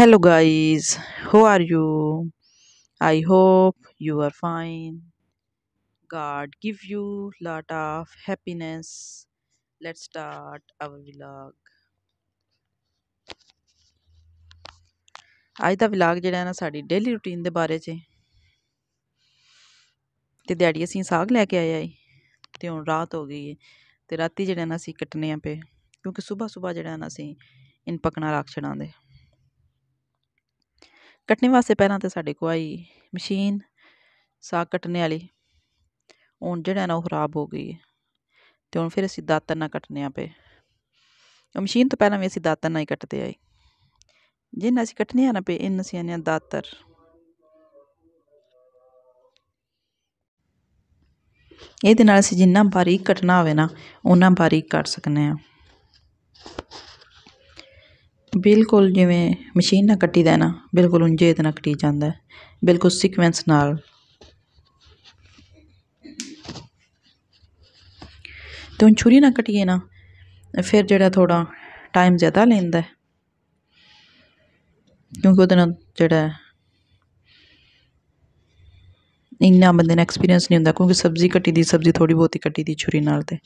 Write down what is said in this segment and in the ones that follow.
hello guys how are you i hope you are fine god give you lot of happiness let's start our vlog ਅੱਜ ਦਾ vlog ਜਿਹੜਾ ਹੈ ਨਾ ਸਾਡੀ daily routine ਦੇ ਬਾਰੇ 'ਚ ਤੇ ਦਿਹਾੜੀ ਅਸੀਂ ਸਾਗ ਲੈ ਕੇ ਆਏ ਆਈ ਤੇ ਹੁਣ ਰਾਤ ਹੋ ਗਈ ਹੈ ਤੇ ਰਾਤੀ ਜਿਹੜਾ ਨਾ ਅਸੀਂ ਕੱਟਨੇ ਆ ਪਏ ਕਿਉਂਕਿ ਸਵੇਰ ਸਵੇਰ ਜਿਹੜਾ ਨਾ ਅਸੀਂ ਇਨ ਪਕਣਾ ਰੱਖ ਛੜਾਂਦੇ ਕੱਟਣੇ ਵਾਸਤੇ ਪਹਿਲਾਂ ਤੇ ਸਾਡੇ ਕੋਲ ਆਈ ਮਸ਼ੀਨ ਸਾਗ ਕੱਟਣੇ ਵਾਲੀ ਹੁਣ ਜਿਹੜਾ ਨਾ ਉਹ ਖਰਾਬ ਹੋ ਗਈ ਤੇ ਹੁਣ ਫਿਰ ਅਸੀਂ ਦਾਤਰ ਨਾਲ ਕੱਟਨੇ ਆ ਪਏ ਮਸ਼ੀਨ ਤੋਂ ਪਹਿਲਾਂ ਵੀ ਅਸੀਂ ਦਾਤਰ ਨਾਲ ਹੀ ਕੱਟਦੇ ਆਏ ਜਿੰਨ ਅਸੀਂ ਕੱਟਨੇ ਆ ਨਾ ਪਏ ਇਹਨਾਂ ਅਸੀਂ ਆਨੇ ਦਾਤਰ ਇਹਦੇ ਨਾਲ ਅਸੀਂ ਜਿੰਨਾ ਬਾਰੀਕ ਕੱਟਣਾ ਹੋਵੇ ਨਾ ਉਹਨਾਂ ਬਾਰੀਕ ਕੱਟ ਸਕਨੇ ਆ ਬਿਲਕੁਲ ਜਿਵੇਂ ਮਸ਼ੀਨ ਨਾਲ ਕੱਟੀਦਾ ਨਾ ਬਿਲਕੁਲ ਉਂਝੇ ਤਨਾ ਕੱਟੀ ਜਾਂਦਾ ਬਿਲਕੁਲ ਸੀਕੁਐਂਸ ਨਾਲ ਤੂੰ ਛੁਰੀ ਨਾਲ ਕੱਟੀਏ ਨਾ ਫਿਰ ਜਿਹੜਾ ਥੋੜਾ ਟਾਈਮ ਜ਼ਿਆਦਾ ਲੈਂਦਾ ਕਿਉਂਕਿ ਉਹਦੇ ਨਾਲ ਜਿਹੜਾ ਇੰਨਾ ਬੰਦੇ ਨੇ ਐਕਸਪੀਰੀਅੰਸ ਨਹੀਂ ਹੁੰਦਾ ਕਿਉਂਕਿ ਸਬਜ਼ੀ ਕੱਟੀ ਦੀ ਸਬਜ਼ੀ ਥੋੜੀ ਬਹੁਤੀ ਕੱਟੀ ਦੀ ਛੁਰੀ ਨਾਲ ਤੇ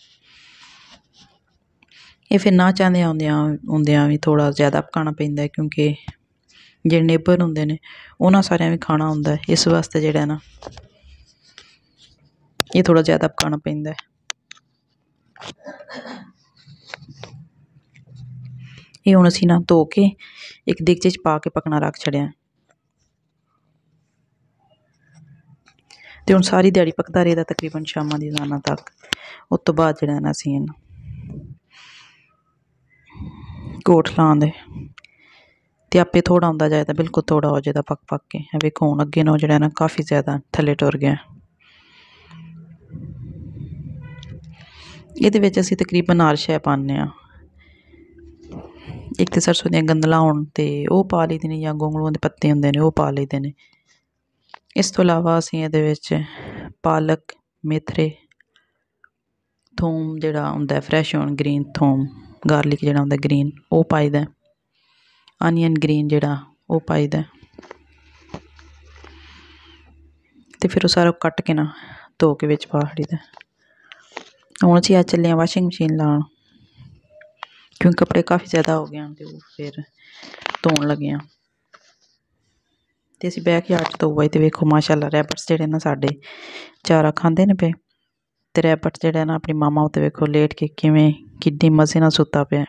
ਇਹ ਫਿਰ ਨਾ ਚਾਹੁੰਦੇ ਆਉਂਦਿਆਂ ਆਉਂਦਿਆਂ ਵੀ ਥੋੜਾ ਜ਼ਿਆਦਾ ਪਕਾਣਾ ਪੈਂਦਾ ਕਿਉਂਕਿ ਜਿਹੜੇ ਨੇਬਰ ਹੁੰਦੇ ਨੇ ਉਹਨਾਂ ਸਾਰਿਆਂ ਵੀ ਖਾਣਾ ਹੁੰਦਾ ਇਸ ਵਾਸਤੇ ਜਿਹੜਾ ਨਾ ਇਹ ਥੋੜਾ ਜ਼ਿਆਦਾ ਪਕਾਣਾ ਪੈਂਦਾ ਇਹ ਹੁਣ ਅਸੀਂ ਨਾ ਧੋ ਕੇ ਇੱਕ ਦੇਗਚੇ 'ਚ ਪਾ ਕੇ ਪਕਣਾ ਰੱਖ ਛੜਿਆ ਤੇ ਹੁਣ ਸਾਰੀ ਦਿਹਾੜੀ ਪਕਦਾ ਰਹੇਗਾ ਤਕਰੀਬਨ ਸ਼ਾਮਾਂ ਦੀ ਜ਼ਾਨਾ ਤੱਕ ਉਸ ਤੋਂ ਬਾਅਦ ਜਿਹੜਾ ਨਾ ਅਸੀਂ ਇਹਨੂੰ ਕੋਟ ਲਾਉਣ ਦੇ ਤੇ ਆਪੇ ਥੋੜਾ ਹੁੰਦਾ ਜਾਏ ਤਾਂ ਬਿਲਕੁਲ ਥੋੜਾ ਹੋ ਤਾਂ ਪੱਕ ਪੱਕ ਕੇ ਇਹ ਵੇਖੋ ਹੁਣ ਅੱਗੇ ਨੂੰ ਜਿਹੜਾ ਨਾ ਕਾਫੀ ਜ਼ਿਆਦਾ ਥੱਲੇ ਟੁਰ ਗਿਆ ਇਹਦੇ ਵਿੱਚ ਅਸੀਂ ਤਕਰੀਬਨ ਆਰਸ਼ਾ ਪਾਣੇ ਆ ਇੱਕ ਤੇ ਸਰਸੋਂ ਦੀਆਂ ਗੰਦਲਾ ਹੋਣ ਤੇ ਉਹ ਪਾ ਲਈਦੇ ਨੇ ਜਾਂ ਗੋਂਗਲੂਆਂ ਦੇ ਪੱਤੇ ਹੁੰਦੇ ਨੇ ਉਹ ਪਾ ਲਈਦੇ ਨੇ ਇਸ ਤੋਂ ਇਲਾਵਾ ਅਸੀਂ ਇਹਦੇ ਵਿੱਚ ਪਾਲਕ ਮੇਥਰੇ ਥੂਮ ਜਿਹੜਾ ਹੁੰਦਾ ਫਰੈਸ਼ ਹੋਣ ਗ੍ਰੀਨ ਥੂਮ ਗਾਰਲਿਕ ਜਿਹੜਾ ਹੁੰਦਾ ਗ੍ਰੀਨ ਉਹ ਪਾਈਦਾ ਆਨੀਅਨ ਗ੍ਰੀਨ ਜਿਹੜਾ ਉਹ ਪਾਈਦਾ ਤੇ ਫਿਰ ਉਹ ਸਾਰਾ ਕੱਟ ਕੇ ਨਾ ਧੋ ਕੇ ਵਿੱਚ ਪਾ ਲਈਦਾ ਹੁਣ ਅਸੀਂ ਆ ਚੱਲੇ ਆ ਵਾਸ਼ਿੰਗ ਮਸ਼ੀਨ ਲਾਉਣ ਕਿਉਂਕਿ ਕੱਪੜੇ ਕਾਫੀ ਜ਼ਿਆਦਾ ਹੋ ਗਏ ਹਨ ਤੇ ਉਹ ਫਿਰ ਧੋਣ ਲੱਗੇ ਆ ਤੇ ਅਸੀਂ ਬੈਕ ਯਾਰਡ ਤੋਂ ਧੋਵਾਈ ਤੇ ਵੇਖੋ ਮਾਸ਼ਾਅੱਲਾ ਰੈਪਰਸ ਜਿਹੜੇ ਨਾ ਸਾਡੇ ਚਾਰਾ ਖਾਂਦੇ ਨੇ ਪਏ ਤੇ ਰੈਪਰਸ ਜਿਹੜਾ ਨਾ ਆਪਣੀ ਮਾਮਾ ਤੇ ਵੇਖੋ ਲੇਟ ਕੇ ਕਿਵੇਂ ਕਿੰਨੇ ਮਜ਼ੇ ਨਾਲ ਸੁੱਤਾ ਪਿਆ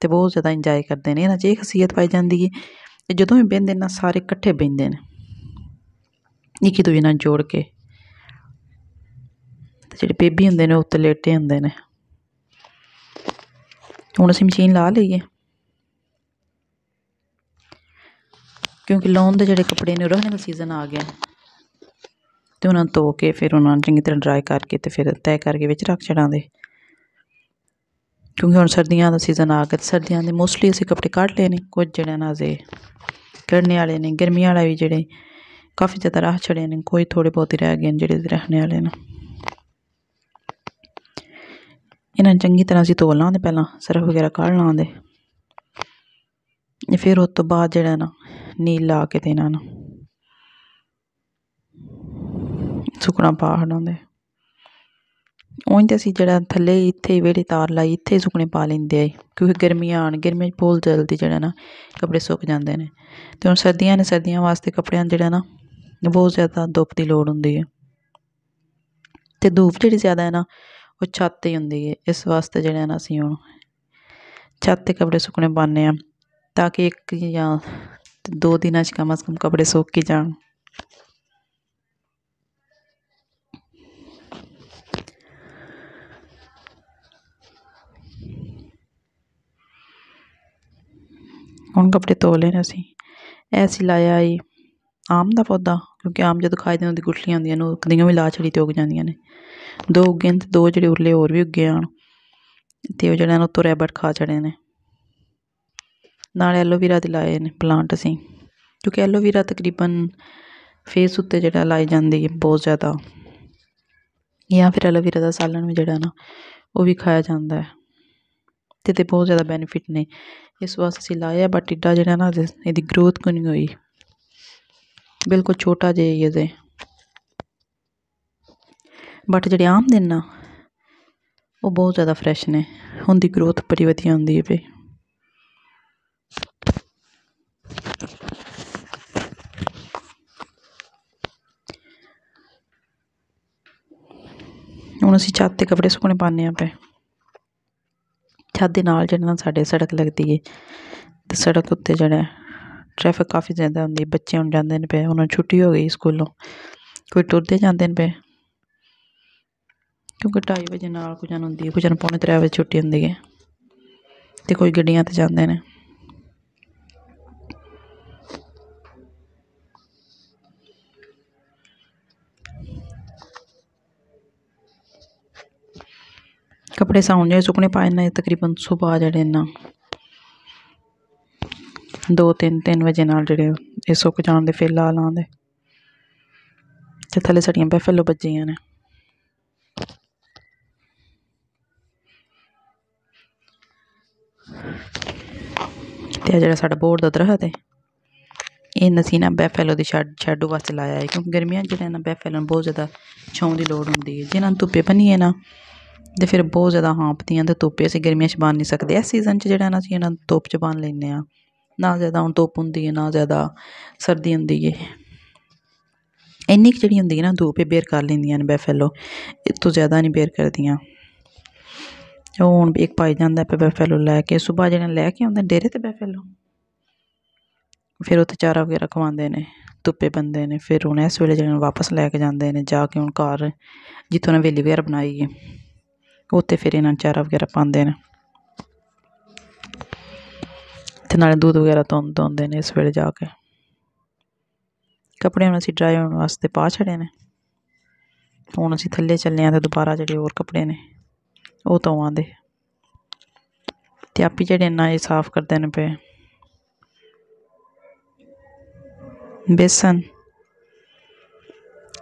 ਤੇ ਬਹੁਤ ਜ਼ਿਆਦਾ ਇੰਜੋਏ ਕਰਦੇ ਨੇ ਇਹਨਾਂ 'ਚ ਇਹ ਖਾਸੀਅਤ ਪਾਈ ਜਾਂਦੀ ਹੈ ਤੇ ਜਦੋਂ ਵੀ ਬਹਿੰਦੇ ਨਾ ਸਾਰੇ ਇਕੱਠੇ ਬਹਿੰਦੇ ਨੇ ਇੱਕ ਦੂਜੇ ਨਾਲ ਜੋੜ ਕੇ ਤੇ ਜਿਹੜੇ ਬੇਬੀ ਹੁੰਦੇ ਨੇ ਉੱਤੇ ਲੇਟੇ ਹੁੰਦੇ ਨੇ ਹੁਣ ਅਸੀਂ ਮਸ਼ੀਨ ਲਾ ਲਈਏ ਕਿਉਂਕਿ ਲੌਂਗ ਦੇ ਜਿਹੜੇ ਕੱਪੜੇ ਨੇ ਰਹਿਣੇ ਦਾ ਸੀਜ਼ਨ ਆ ਗਿਆ ਤੇ ਉਹਨਾਂ ਧੋ ਕੇ ਫਿਰ ਉਹਨਾਂ ਨੂੰ ਚੰਗੀ ਤਰ੍ਹਾਂ ਡਰਾਈ ਕਰਕੇ ਤੇ ਫਿਰ ਤੈਅ ਕਰਕੇ ਵਿੱਚ ਰੱਖ ਛੜਾਂਦੇ ਕਿਉਂਕਿ ਹੁਣ ਸਰਦੀਆਂ ਦਾ ਸੀਜ਼ਨ ਆ ਗਿਆ ਸਰਦੀਆਂ ਦੇ ਮੋਸਟਲੀ ਅਸੀਂ ਕੱਪੜੇ ਕੱਢ ਲੈਨੇ ਕੁਝ ਜਿਹੜੇ ਨਾ ਜੇ ਕੱਢਣੇ ਵਾਲੇ ਨੇ ਗਰਮੀ ਵਾਲੇ ਵੀ ਜਿਹੜੇ ਕਾਫੀ ਜ਼ਿਆਦਾ ਰਾਹ ਛੜੇ ਨੇ ਕੋਈ ਥੋੜੇ ਬਹੁਤੇ ਰਹਿ ਗਏ ਨੇ ਜਿਹੜੇ ਰਹਿਣੇ ਵਾਲੇ ਨੇ ਇਹਨਾਂ ਚੰਗੀ ਤਰ੍ਹਾਂ ਸੀ ਧੋ ਹੁੰਦੇ ਪਹਿਲਾਂ ਸਰਫ ਵਗੈਰਾ ਕੱਢ ਇਹ ਫਿਰ ਉਸ ਤੋਂ ਬਾਅਦ ਜਿਹੜਾ ਨਾ ਨੀਲ ਲਾ ਕੇ ਦੇਣਾ ਨਾ ਸੁਕਣਾ ਪਾ ਹਟਾਉਂਦੇ ਉਹਨਾਂ ਦੇ ਅਸੀਂ ਜਿਹੜਾ ਥੱਲੇ ਇੱਥੇ ਵੇੜੇ ਤਾਰ ਲਾਈ ਇੱਥੇ ਸੁਕਣੇ ਪਾ ਲੈਂਦੇ ਆ ਕਿਉਂਕਿ ਗਰਮੀਆਂ ਆਣ ਗਰਮੀਆਂ 'ਚ ਬਹੁਤ ਜਲਦੀ ਜਿਹੜਾ ਨਾ ਕੱਪੜੇ ਸੁੱਕ ਜਾਂਦੇ ਨੇ ਤੇ ਹੁਣ ਸਰਦੀਆਂ ਨੇ ਸਰਦੀਆਂ ਵਾਸਤੇ ਕੱਪੜਿਆਂ ਜਿਹੜਾ ਨਾ ਬਹੁਤ ਜ਼ਿਆਦਾ ਧੁੱਪ ਦੀ ਲੋੜ ਹੁੰਦੀ ਹੈ ਤੇ ਧੁੱਪ ਜਿਹੜੀ ਜ਼ਿਆਦਾ ਹੈ ਨਾ ਉਹ ਛੱਤ 'ਤੇ ਹੁੰਦੀ ਹੈ ਇਸ ਵਾਸਤੇ ਜਿਹੜਾ ਨਾ ਅਸੀਂ ਹੁਣ ਛੱਤ 'ਤੇ ਕੱਪੜੇ ਸੁੱਕਣੇ ਪਾਣੇ ਆ ਤਾਂ ਕਿ ਇੱਕ ਜਾਂ ਦੋ ਦਿਨਾਂ 'ਚ ਕਮ ਅਜ਼ ਕਮ ਕੱਪੜੇ ਸੁੱਕ ਕੇ ਜਾਣ ਹੁਣ ਕੱਪੜੇ ਧੋ ਲੈਣ ਨੇ ਅਸੀਂ ਐਸੀ ਲਾਇਆ ਏ ਆਮ ਦਾ ਪੌਦਾ ਕਿਉਂਕਿ ਆਮ ਜਦ ਖਾਈ ਦੇ ਉਹਦੀ ਗੁੱਠਲੀਆਂ ਹੁੰਦੀਆਂ ਨੇ ਉਹ ਕਦੀਆਂ ਵੀ ਲਾ ਛੜੀ ਤੇ ਉੱਗ ਜਾਂਦੀਆਂ ਨੇ ਦੋ ਉੱਗੇ ਤੇ ਦੋ ਜਿਹੜੇ ਉਰਲੇ ਹੋਰ ਵੀ ਉੱਗੇ ਆਣ ਤੇ ਉਹ ਜਿਹੜਾ ਨਾ ਉੱਤੋਂ ਰੈਬਟ ਖਾ ਚੜੇ ਨੇ ਨਾਲ ਐਲੋਵੀਰਾ ਦੇ ਲਾਏ ਨੇ ਪਲਾਂਟ ਅਸੀਂ ਕਿਉਂਕਿ ਐਲੋਵੀਰਾ ਤਕਰੀਬਨ ਫੇਸ ਉੱਤੇ ਜਿਹੜਾ ਲਾਈ ਜਾਂਦੀ ਹੈ ਬਹੁਤ ਜ਼ਿਆਦਾ ਜਾਂ ਫਿਰ ਐਲੋਵੀਰਾ ਦਾ ਸਾਲਣ ਵੀ ਜਿਹੜਾ ਨਾ ਉਹ ਵੀ ਖਾਇਆ ਜਾਂਦਾ ਹੈ ਤੇ ਤੇ ਬਹੁਤ ਜ਼ਿਆਦਾ ਬੈਨੀਫਿਟ ਨੇ ਇਸ ਵਾਸਤੇ ਅਸੀਂ ਲਾਇਆ ਬਟ ਇੱਡਾ ਜਿਹੜਾ ਨਾ ਇਹਦੀ ਗਰੋਥ ਕੋਈ ਨਹੀਂ ਹੋਈ ਬਿਲਕੁਲ ਛੋਟਾ ਜਿਹਾ ਹੀ ਇਹਦੇ ਬਟ ਜਿਹੜੇ ਆਮ ਦਿਨ ਨਾ ਉਹ ਬਹੁਤ ਜ਼ਿਆਦਾ ਫਰੈਸ਼ ਨੇ ਦੀ ਗਰੋਥ ਬੜੀ ਵਧੀਆ ਹੁੰਦੀ ਹੈ ਵੀ ਉਹਨਾਂ ਅਸੀਂ ਛੱਤ ਤੇ ਸੁਕਣੇ ਪਾਣੇ ਆਪੇ ਸਰਹੱਦ ਦੇ ਨਾਲ ਜਿਹੜਾ ਨਾ ਸਾਡੇ ਸੜਕ ਲੱਗਦੀ ਹੈ ਤੇ ਸੜਕ ਉੱਤੇ ਜਿਹੜਾ ਟ੍ਰੈਫਿਕ ਕਾਫੀ ਜ਼ਿਆਦਾ ਹੁੰਦੀ ਬੱਚੇ ਹੁਣ ਜਾਂਦੇ ਨੇ ਪਏ ਉਹਨਾਂ ਛੁੱਟੀ ਹੋ ਗਈ ਸਕੂਲੋਂ ਕੋਈ ਟੁਰਦੇ ਜਾਂਦੇ ਨੇ ਪਏ ਕਿਉਂਕਿ 2:30 ਵਜੇ ਨਾਲ ਕੋਈ ਜਨ ਹੁੰਦੀ ਹੈ ਕੁਝ ਨੂੰ ਪੌਣੇ 3 ਵਜੇ ਛੁੱਟੀ ਹੁੰਦੀ ਹੈ ਤੇ ਕੋਈ ਗੱਡੀਆਂ ਤੇ ਜਾਂਦੇ ਨੇ ਕੱਪੜੇ ਸਾਉਣ ਜੇ ਸੁਕਣੇ ਪਾਏ ਨੇ ਤਕਰੀਬਨ ਸਵੇਰ ਜਿਹੜੇ ਨਾ 2-3-3 ਵਜੇ ਨਾਲ ਜਿਹੜੇ ਇਹ ਸੁੱਕ ਜਾਣ ਦੇ ਫਿਰ ਲਾ ਲਾਂਦੇ ਤੇ ਥੱਲੇ ਸੜੀਆਂ ਪੈ ਫੱਲੋ ਬੱਜੀਆਂ ਨੇ ਤੇ ਜਿਹੜਾ ਸਾਡਾ ਬੋਰਡ ਦਾ ਦਰਖਤ ਤੇ ਇਹ ਨਸੀਨਾ ਬੈਫੈਲੋ ਦੀ ਸ਼ਾਡ ਸ਼ਾਡੂ ਵਾਸਤੇ ਲਾਇਆ ਹੈ ਕਿਉਂਕਿ ਗਰਮੀਆਂ ਜਿਹੜਾ ਨਾ ਬੈਫੈਲਨ ਬਹੁਤ ਜ਼ਿਆਦਾ ਛਾਂ ਦੀ ਲੋੜ ਹੁੰਦੀ ਹੈ ਜਿਨ੍ਹਾਂ ਨੂੰ ਧੁੱਪੇ ਪਣੀ ਹੈ ਨਾ ਤੇ ਫਿਰ ਬਹੁਤ ਜ਼ਿਆਦਾ ਹਾਂਪਦੀਆਂ ਤੇ ਧੁੱਪੇ ਅਸੀਂ ਗਰਮੀਆਂ 'ਚ ਬੰਨ ਨਹੀਂ ਸਕਦੇ ਇਸ ਸੀਜ਼ਨ 'ਚ ਜਿਹੜਾ ਨਾ ਅਸੀਂ ਇਹਨਾਂ ਤੋਪ ਧੁੱਪ 'ਚ ਬੰਨ ਲੈਂਦੇ ਆ ਨਾ ਜ਼ਿਆਦਾ ਹੁਣ ਧੁੱਪ ਹੁੰਦੀ ਹੈ ਨਾ ਜ਼ਿਆਦਾ ਸਰਦੀ ਹੁੰਦੀ ਹੈ ਇੰਨੀ ਕਿ ਜਿਹੜੀ ਹੁੰਦੀ ਹੈ ਨਾ ਦੋਪੇ ਬੇਰ ਕਰ ਲੈਂਦੀਆਂ ਨੇ ਬੈਫੈਲੋ ਇਸ ਤੋਂ ਜ਼ਿਆਦਾ ਨਹੀਂ ਬੇਰ ਕਰਦੀਆਂ ਉਹ ਹੁਣ ਇੱਕ ਪਾਈ ਜਾਂਦਾ ਪੇ ਬੈਫੈਲੋ ਲੈ ਕੇ ਸਵੇਰ ਜਿਹੜਾ ਲੈ ਕੇ ਆਉਂਦੇ ਡੇਰੇ ਤੇ ਬੈਫੈਲੋ ਫਿਰ ਉੱਥੇ ਚਾਰਾ ਵਗੈਰਾ ਖਵਾਉਂਦੇ ਨੇ ਧੁੱਪੇ ਬੰਦੇ ਨੇ ਫਿਰ ਉਹਨੇ ਇਸ ਵੇਲੇ ਜਿਹੜਾ ਵਾਪਸ ਲੈ ਕੇ ਜਾਂਦੇ ਨੇ ਜਾ ਕੇ ਹੁਣ ਘਰ ਜਿੱਥੋਂ ਨੇ ਵੇਲੀ ਵਗੈਰਾ ਬਣਾਈ ਹੈ ਉੱਤੇ ਫਿਰ ਇਹਨਾਂ ਚਾਰਾ ਵਗੈਰਾ ਪਾਉਂਦੇ ਨੇ ਤੇ ਨਾਲੇ ਦੁੱਧ ਵਗੈਰਾ ਤੋਂ ਦੋਂਦੇ ਨੇ ਇਸ ਵੇਲੇ ਜਾ ਕੇ ਕੱਪੜੇ ਹੁਣ ਅਸੀਂ ਡਰਾਈ ਹੋਣ ਵਾਸਤੇ ਪਾ ਛੜੇ ਨੇ ਹੁਣ ਅਸੀਂ ਥੱਲੇ ਚੱਲੇ ਆਂ ਤੇ ਦੁਬਾਰਾ ਜਿਹੜੇ ਹੋਰ ਕੱਪੜੇ ਨੇ ਉਹ ਧੋਵਾਂ ਆਂਦੇ ਤੇ ਆਪੀ ਜਿਹੜੇ ਨਾ ਇਹ ਸਾਫ਼ ਕਰਦੇ ਨੇ ਪਏ ਬੇਸਨ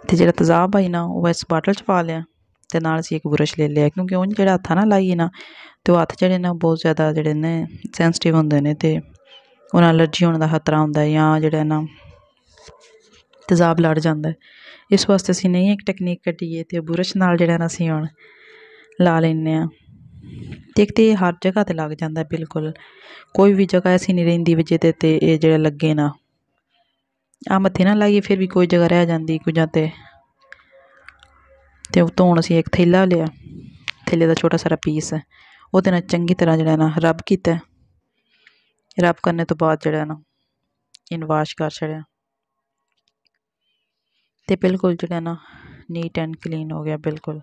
ਤੇ ਜਿਹੜਾ ਤਜ਼ਾਬ ਆਈ ਨਾ ਉਹ ਇਸ ਬਾਟਲ ਚ ਪਾ ਲਿਆ ਤੇ ਨਾਲ ਅਸੀਂ ਇੱਕ ਬੁਰਸ਼ ਲੈ ਲਿਆ ਕਿਉਂਕਿ ਉਹ ਜਿਹੜਾ ਹੱਥਾਂ ਨਾਲ ਲਾਈਏ ਨਾ ਤੇ ਉਹ ਹੱਥ ਜਿਹੜੇ ਨੇ ਬਹੁਤ ਜ਼ਿਆਦਾ ਜਿਹੜੇ ਨੇ ਸੈਂਸਿਟਿਵ ਹੁੰਦੇ ਨੇ ਤੇ ਉਹਨਾਂ ਅਲਰਜੀ ਹੋਣ ਦਾ ਖਤਰਾ ਹੁੰਦਾ ਜਾਂ ਜਿਹੜਾ ਨਾ ਤੇਜ਼ਾਬ ਲੜ ਜਾਂਦਾ ਇਸ ਵਾਸਤੇ ਅਸੀਂ ਨਹੀਂ ਇੱਕ ਟੈਕਨੀਕ ਕੱਢੀਏ ਤੇ ਬੁਰਸ਼ ਨਾਲ ਜਿਹੜਾ ਨਾ ਅਸੀਂ ਹੁਣ ਲਾ ਲੈਂਦੇ ਆ ਦੇਖਦੇ ਹਰ ਜਗ੍ਹਾ ਤੇ ਲੱਗ ਜਾਂਦਾ ਬਿਲਕੁਲ ਕੋਈ ਵੀ ਜਗ੍ਹਾ ਐਸੀ ਨਹੀਂ ਰਹਿੰਦੀ ਵੀ ਤੇ ਤੇ ਇਹ ਜਿਹੜਾ ਲੱਗੇ ਨਾ ਆ ਮੱਥੇ ਨਾ ਲਾਈਏ ਫਿਰ ਵੀ ਕੋਈ ਜਗ੍ਹਾ ਰਹਿ ਜਾਂਦੀ ਕੁਝਾਂ ਤੇ ਤੇ ਉਹ ਤੋਂ ਅਸੀਂ ਇੱਕ ਥੈਲਾ ਲਿਆ ਥੈਲੇ ਦਾ ਛੋਟਾ ਸਾਰਾ ਪੀਸ ਹੈ ਉਹਦੇ ਨਾਲ ਚੰਗੀ ਤਰ੍ਹਾਂ ਜਿਹੜਾ ਨਾ ਰੱਬ ਕੀਤਾ ਰੱਬ ਕਰਨੇ ਤੋਂ ਬਾਅਦ ਜਿਹੜਾ ਨਾ ਇਹਨੂੰ ਵਾਸ਼ ਕਰ ਛੜਿਆ ਤੇ ਬਿਲਕੁਲ ਜਿਹੜਾ ਨਾ ਨੀਟ ਐਂਡ ਕਲੀਨ ਹੋ ਗਿਆ ਬਿਲਕੁਲ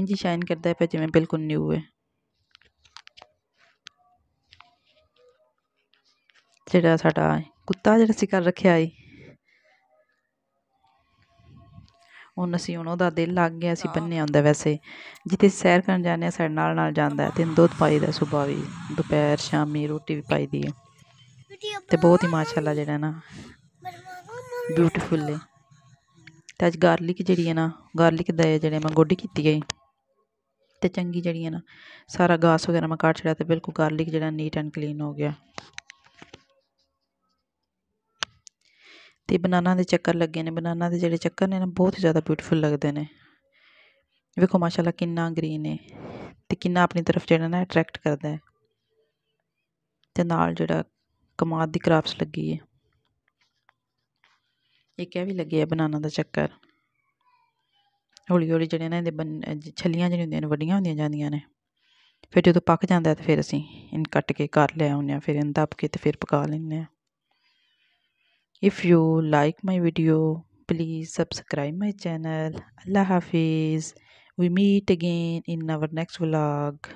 ਇੰਜ ਸ਼ਾਈਨ ਕਰਦਾ ਪਿਆ ਜਿਵੇਂ ਬਿਲਕੁਲ ਨਿਊ ਹੈ ਜਿਹੜਾ ਸਾਡਾ ਕੁੱਤਾ ਜਿਹੜਾ ਸੀ ਕਰ ਰੱਖਿਆ ਹੈ ਹੁਣ ਅਸੀਂ ਉਹਨਾਂ ਦਾ ਦਿਲ ਲੱਗ ਗਿਆ ਅਸੀਂ ਬੰਨੇ ਆਉਂਦਾ ਵੈਸੇ ਜਿੱਥੇ ਸੈਰ ਕਰਨ ਜਾਂਦੇ ਆ ਸਾਡੇ ਨਾਲ ਨਾਲ ਜਾਂਦਾ ਤੇ ਦੁੱਧ ਪਾਈ ਦਾ ਵੀ ਦੁਪਹਿਰ ਸ਼ਾਮੀ ਰੋਟੀ ਵੀ ਪਾਈ ਦੀ ਹੈ ਤੇ ਬਹੁਤ ਹੀ ਮਾਸ਼ਾਅੱਲਾ ਜਿਹੜਾ ਨਾ ਬਿਊਟੀਫੁਲ ਹੈ ਤੇ ਅੱਜ ਗਾਰਲਿਕ ਜਿਹੜੀ ਹੈ ਨਾ ਗਾਰਲਿਕ ਦਾ ਜਿਹੜੇ ਮੈਂ ਗੋਡੀ ਕੀਤੀ ਹੈ ਤੇ ਚੰਗੀ ਜਿਹੜੀ ਹੈ ਨਾ ਸਾਰਾ ਗਾਸ ਵਗੈਰਾ ਮੈਂ ਕੱਟ ਛੜਿਆ ਤੇ ਬਿਲਕੁਲ ਗਾਰਲਿਕ ਜਿਹੜਾ ਨੀਟ ਐਂਡ ਕਲੀਨ ਹੋ ਗਿਆ ਤੇ ਬਨਾਨਾ ਦੇ ਚੱਕਰ ਲੱਗੇ ਨੇ ਬਨਾਨਾ ਦੇ ਜਿਹੜੇ ਚੱਕਰ ਨੇ ਨਾ ਬਹੁਤ ਜ਼ਿਆਦਾ ਬਿਊਟੀਫੁਲ ਲੱਗਦੇ ਨੇ ਵੇਖੋ ਮਾਸ਼ਾਅੱਲਾ ਕਿੰਨਾ ਗ੍ਰੀਨ ਹੈ ਤੇ ਕਿੰਨਾ ਆਪਣੀ ਤਰਫ ਜਿਹੜਾ ਨਾ ਅਟਰੈਕਟ ਕਰਦਾ ਹੈ ਤੇ ਨਾਲ ਜਿਹੜਾ ਕਮਾਦ ਦੀ ਕਰਾਫਟਸ ਲੱਗੀ ਹੈ ਇਹ ਕਿਹ ਵੀ ਲੱਗੇ ਹੈ ਬਨਾਨਾ ਦਾ ਚੱਕਰ ਹੌਲੀ ਹੌਲੀ ਜਿਹੜੇ ਨਾ ਇਹਦੇ ਛਲੀਆਂ ਛੱਲੀਆਂ ਜਿਹੜੀਆਂ ਹੁੰਦੀਆਂ ਨੇ ਵੱਡੀਆਂ ਹੁੰਦੀਆਂ ਜਾਂਦੀਆਂ ਨੇ ਫਿਰ ਜਦੋਂ ਪੱਕ ਜਾਂਦਾ ਤਾਂ ਫਿਰ ਅਸੀਂ ਇਹਨਾਂ ਕੱਟ ਕੇ ਘਰ ਲੈ ਆਉਂਦੇ ਆ ਫਿਰ ਇਹਨਾਂ ਦੱਬ ਕੇ ਤੇ ਫਿਰ ਪਕਾ ਲੈਂਦੇ ਆ if you like my video please subscribe my channel allah hafiz we meet again in our next vlog